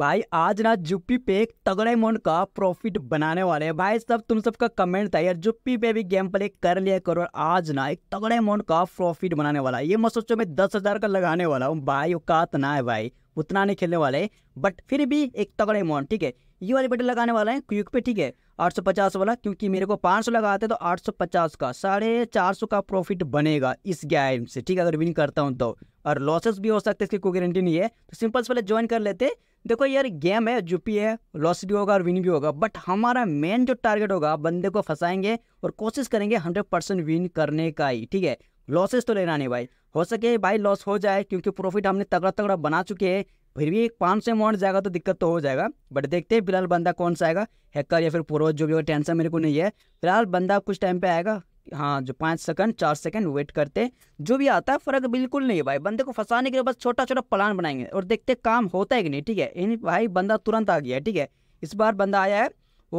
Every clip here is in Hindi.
भाई आज ना जुप्पी पे एक तगड़े अमाउंट का प्रॉफिट बनाने वाले हैं भाई सब तुम सबका कमेंट था यार जुप्पी पे भी गेम प्ले कर लिया करो आज ना एक तगड़े अमाउंट का प्रॉफिट बनाने वाला है ये मत सोचो मैं दस हज़ार का लगाने वाला हूँ भाई औकात ना है भाई उतना नहीं खेलने वाले बट फिर भी एक तगड़े अमाउंट ठीक है ये वाले बटन लगाने वाला है क्यूक पे ठीक है आठ सौ पचास वाला क्योंकि मेरे को पाँच सौ लगाते तो आठ सौ पचास का साढ़े चार सौ का प्रॉफिट बनेगा इस गेम से ठीक है अगर विन करता हूँ तो और लॉसेस भी हो सकते हैं इसकी कोई गारंटी नहीं है तो सिंपल से पहले ज्वाइन कर लेते देखो यार गेम है जुपी है लॉस भी होगा और विन भी होगा बट हमारा मेन जो टारगेट होगा बंदे को फंसाएंगे और कोशिश करेंगे हंड्रेड विन करने का ही ठीक है लॉसेस तो लेना नहीं भाई हो सके भाई लॉस हो जाए क्योंकि प्रॉफिट हमने तगड़ा तगड़ा बना चुके हैं फिर भी एक पाँच सौ अमाउंट जाएगा तो दिक्कत तो हो जाएगा बट देखते हैं फिलहाल बंदा कौन सा आएगा हैकर या फिर पुरोज जो भी होगा टेंशन मेरे को नहीं है फिलहाल बंदा कुछ टाइम पे आएगा हाँ जो पाँच सेकंड चार सेकंड वेट करते जो भी आता है फर्क बिल्कुल नहीं है भाई बंदे को फंसाने के लिए बस छोटा छोटा प्लान बनाएंगे और देखते काम होता है कि नहीं ठीक है यानी भाई बंदा तुरंत आ गया ठीक है इस बार बंदा आया है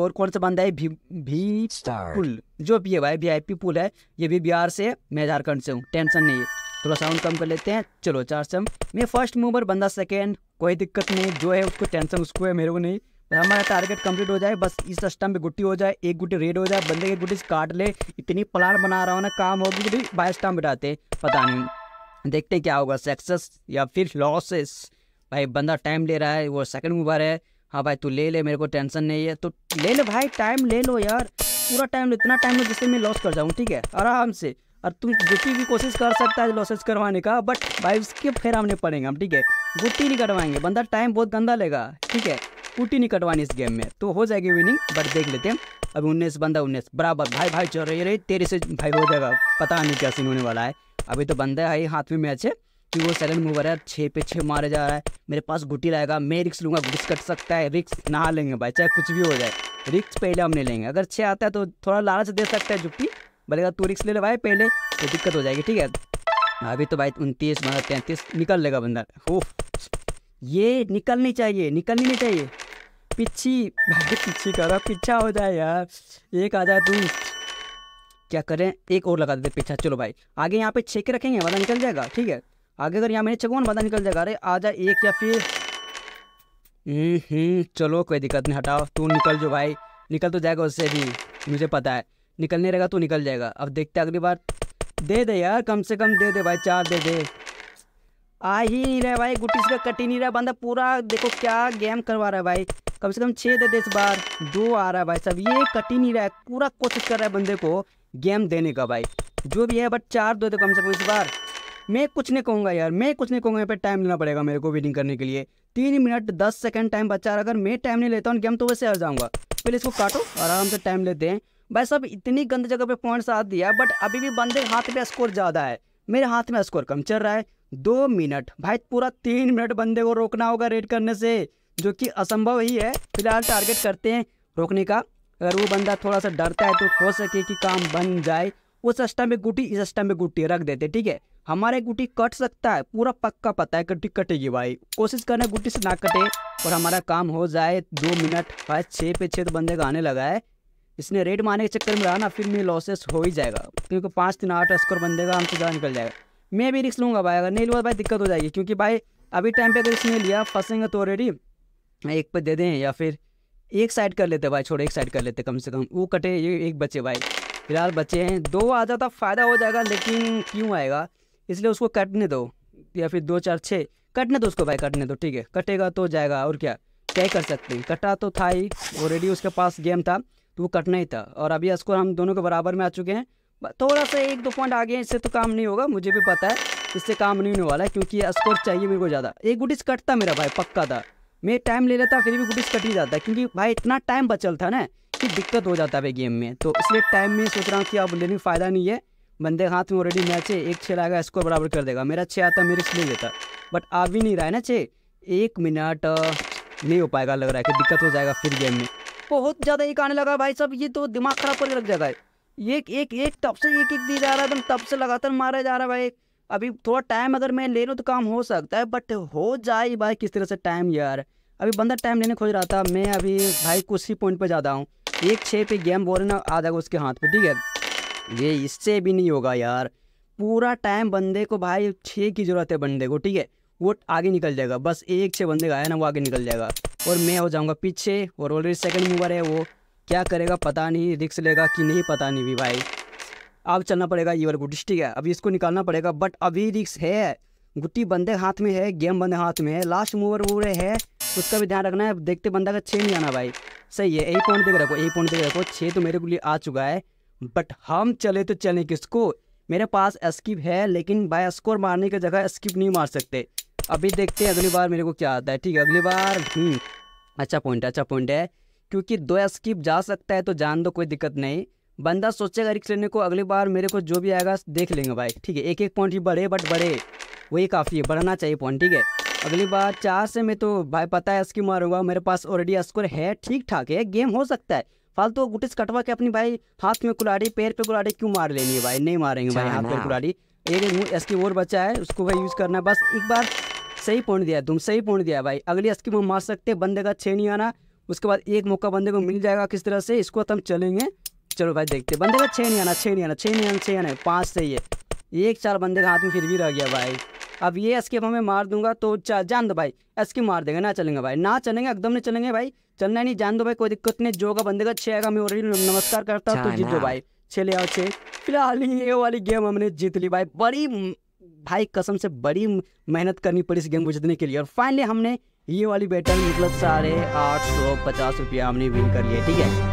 और कौन सा बंदा है भी, भी पुल जो भी है भाई वी आई पी पुल है ये भी बिहार से मैं झारखंड से हूँ टेंशन नहीं है थोड़ा साउंड कम कर लेते हैं चलो चार सम मैं फर्स्ट मूवर बंदा सेकेंड कोई दिक्कत नहीं जो है उसको टेंशन उसको है मेरे को नहीं हमारा टारगेट कंप्लीट हो जाए बस इस स्टम पे गुट्टी हो जाए एक गुट्टी रेड हो जाए बंदे की गुट्टी काट ले इतनी प्लान बना रहा हूँ ना काम होगी कि बाई स्टम बिठाते पता नहीं देखते क्या होगा सक्सेस या फिर लॉसेस भाई बंदा टाइम ले रहा है वो सेकंड मूवर है हाँ भाई तू ले ले मेरे को टेंशन नहीं है तो ले ले भाई टाइम ले लो यार पूरा टाइम इतना टाइम लो जिससे मैं लॉस कर जाऊँ ठीक है आराम से और तू गुट्टी की कोशिश कर सकता है लॉसेज करवाने का बट भाई उसके फिर हमने पड़ेंगे हम ठीक है गुट्टी नहीं कटवाएंगे बंदा टाइम बहुत गंदा लेगा ठीक है गुट्टी नहीं कटवानी इस गेम में तो हो जाएगी विनिंग बट देख लेते हैं अभी उन्नीस बंदा उन्नीस बराबर भाई भाई चल रही रही तेरे से भाई हो जाएगा पता नहीं क्या सीन होने वाला है अभी तो बंदा है हाथ में मैच है कि वो सेकंड मूवर है छः पे छः मारे जा रहा है मेरे पास गुट्टी रहेगा मैं रिक्स लूँगा रिक्स कट सकता है रिक्स नहा लेंगे भाई चाहे कुछ भी हो जाए रिक्स पहले हम नहीं लेंगे अगर छः आता है तो थोड़ा लालच दे सकता है जुट्टी बोलेगा तू रिक्स ले लो भाई पहले तो दिक्कत हो जाएगी ठीक है अभी तो भाई उनतीस मतलब तैंतीस निकल लेगा बंदा हो ये निकलनी चाहिए निकलनी नहीं चाहिए पीछी भाई पीछी करो पीछा हो जाए यार एक आ जाए तू क्या करें एक और लगा देते पीछा चलो भाई आगे यहाँ पे छेक रखेंगे वादा निकल जाएगा ठीक है आगे अगर यहाँ मैंने चेकून वादा निकल जाएगा अरे आ जाए एक या फिर हम्म, हम्म, चलो कोई दिक्कत नहीं हटाओ तू निकल जो भाई निकल तो जाएगा उससे भी मुझे पता है निकलने रहेगा तो निकल जाएगा अब देखते हैं अगली बार दे दे यार कम से कम दे दे भाई चार दे दे आ ही नहीं रहा भाई गुटी से कट ही नहीं रहा बंदा पूरा देखो क्या गेम करवा रहा है भाई कम से कम छः दे दे इस बार दो आ रहा है भाई सब ये कट ही नहीं रहा है पूरा कोशिश कर रहा है बंदे को गेम देने का भाई जो भी है बट चार दो दे कम से कम इस बार मैं कुछ नहीं कहूँगा यार मैं कुछ नहीं कहूँगा यहाँ पर टाइम लेना पड़ेगा मेरे को वीडिंग करने के लिए तीन मिनट दस सेकेंड टाइम बचा अगर मैं टाइम नहीं लेता हूँ गेम तो वैसे आ जाऊँगा पहले इसको काटो आराम से टाइम लेते हैं भाई साहब इतनी गंद जगह पे पॉइंट्स आ दिया बट अभी भी बंदे हाथ में स्कोर ज़्यादा है मेरे हाथ में स्कोर कम चल रहा है दो मिनट भाई पूरा तीन मिनट बंदे को रोकना होगा रेड करने से जो कि असंभव ही है फिलहाल टारगेट करते हैं रोकने का अगर वो बंदा थोड़ा सा डरता है तो हो सके कि काम बन जाए उस स्टम में गुटी इस स्टम में गुटी रख देते ठीक है हमारे गुटी कट सकता है पूरा पक्का पता है गुटी कटेगी भाई कोशिश करना गुटी से ना कटे और हमारा काम हो जाए दो मिनट भाई छः पे छः तो बंदे का आने लगा है इसने रेड मारने के चक्कर में रहा ना फिर मेरी लॉसेस हो ही जाएगा क्योंकि पाँच तीन आठ स्कोर बन देगा हमसे ज़्यादा निकल जाएगा मैं भी रिक्स लूँगा भाई अगर नहीं लूँगा तो भाई दिक्कत हो जाएगी क्योंकि भाई अभी टाइम पर अगर इसने लिया फंसेंगे तो ऑलरेडी एक पर दे दें या फिर एक साइड कर लेते भाई छोड़ो एक साइड कर लेते कम से कम वो कटे ये एक बच्चे भाई फिलहाल बच्चे हैं दो आ जाता फ़ायदा हो जाएगा लेकिन क्यों आएगा इसलिए उसको कटने दो या फिर दो चार छः कटने दो उसको भाई कटने दो ठीक है कटेगा तो जाएगा और क्या क्या कर सकते हैं कटा तो था ही ऑलरेडी उसके पास गेम था तो वो कटना ही था और अभी स्कोर हम दोनों के बराबर में आ चुके हैं थोड़ा सा एक दो पॉइंट आगे इससे तो काम नहीं होगा मुझे भी पता है इससे काम नहीं होने वाला है क्योंकि स्कोर चाहिए मेरे को ज़्यादा एक गुडिस कटता मेरा भाई पक्का था मैं टाइम ले लेता फिर भी गुडिस कट ही जाता क्योंकि भाई इतना टाइम बचल था ना कि दिक्कत हो जाता है गेम में तो इसलिए टाइम में सोच रहा हूँ कि अब लेने फ़ायदा नहीं है बंदे हाथ में ऑलरेडी मैच है एक छः लाएगा स्कोर बराबर कर देगा मेरा छः आता मेरे ले लेता बट आ भी नहीं रहा है ना छः एक मिनट नहीं हो पाएगा लग रहा है कि दिक्कत हो जाएगा फिर गेम में बहुत ज़्यादा एक आने लगा भाई साहब ये तो दिमाग खराब करने लग जाता है एक एक एक तब से एक एक दिया जा रहा है एकदम तब से लगातार मारा जा रहा है भाई अभी थोड़ा टाइम अगर मैं ले लूँ तो काम हो सकता है बट हो जाए भाई किस तरह से टाइम यार अभी बंदा टाइम लेने खोज रहा था मैं अभी भाई कुछ ही पॉइंट पर ज़्यादा हूँ एक छः पे गेम बोल ना आ जाएगा उसके हाथ पे ठीक है ये इससे भी नहीं होगा यार पूरा टाइम बंदे को भाई छः की ज़रूरत है बंदे को ठीक है वो आगे निकल जाएगा बस एक छः बंदे का आया ना वो आगे निकल जाएगा और मैं हो जाऊँगा पीछे और ऑलरेडी सेकेंड मूवर है वो क्या करेगा पता नहीं रिक्स लेगा कि नहीं पता नहीं भी भाई अब चलना पड़ेगा ये वाला गुट्टी ठीक है अभी इसको निकालना पड़ेगा बट अभी रिक्स है गुट्टी बंदे हाथ में है गेम बंदे हाथ में है लास्ट मूवर वूवर है उसका भी ध्यान रखना है देखते बंदा का छः नहीं आना भाई सही है यही पॉइंट देख रखो यही पॉइंट देख रखो छः तो मेरे को लिए आ चुका है बट हम चले तो चलें किसको मेरे पास स्किप है लेकिन भाई स्कोर मारने की जगह स्किप नहीं मार सकते अभी देखते हैं अगली बार मेरे को क्या आता है ठीक है अगली बार हम्म, अच्छा पॉइंट अच्छा पॉइंट है क्योंकि दो स्किप जा सकता है तो जान दो कोई दिक्कत नहीं बंदा सोचेगा रिक्स लेने को अगली बार मेरे को जो भी आएगा देख लेंगे भाई ठीक है एक एक पॉइंट ही बढ़े बट बढ़े वही काफ़ी है बढ़ना चाहिए पॉइंट ठीक है अगली बार चार से मैं तो भाई पता है स्किप मारूंगा मेरे पास ऑलरेडी स्कोर है ठीक ठाक है गेम हो सकता है फालतू गुटिस कटवा के अपनी भाई हाथ में कुलाड़ी पैर पे कुलाड़ी क्यों मार लेनी है भाई नहीं मारेंगे भाई हाथ पे कुलाड़ी एक एक एस की और बचा है उसको भाई यूज़ करना है बस एक बार सही पॉइंट दिया तुम सही पॉइंट दिया भाई अगली स्कीप हम मार सकते हैं बंदे का छः नहीं आना उसके बाद एक मौका बंदे को मिल जाएगा किस तरह से इसको तो हम चलेंगे चलो भाई देखते बंदे का छः नहीं आना छः नहीं आना छः नहीं आना छः आना पाँच सही है एक चार बंदे का हाथ में फिर भी रह गया भाई अब ये एस्केप हमें मार दूंगा तो जान दो भाई एस्केप मार देंगे ना चलेंगे भाई ना चलेंगे एकदम नहीं चलेंगे भाई चलना नहीं जान दो भाई कोई दिक्कत नहीं जो का बंदे का छः आएगा मैं और नमस्कार करता हूँ तो जीत दो भाई छः ले आओ छः फिलहाल ये वाली गेम हमने जीत ली भाई बड़ी भाई कसम से बड़ी मेहनत करनी पड़ी इस गेम को जीतने के लिए और फाइनली हमने ये वाली बैटल मतलब साढ़े आठ सौ पचास रुपया हमने विन कर लिए ठीक है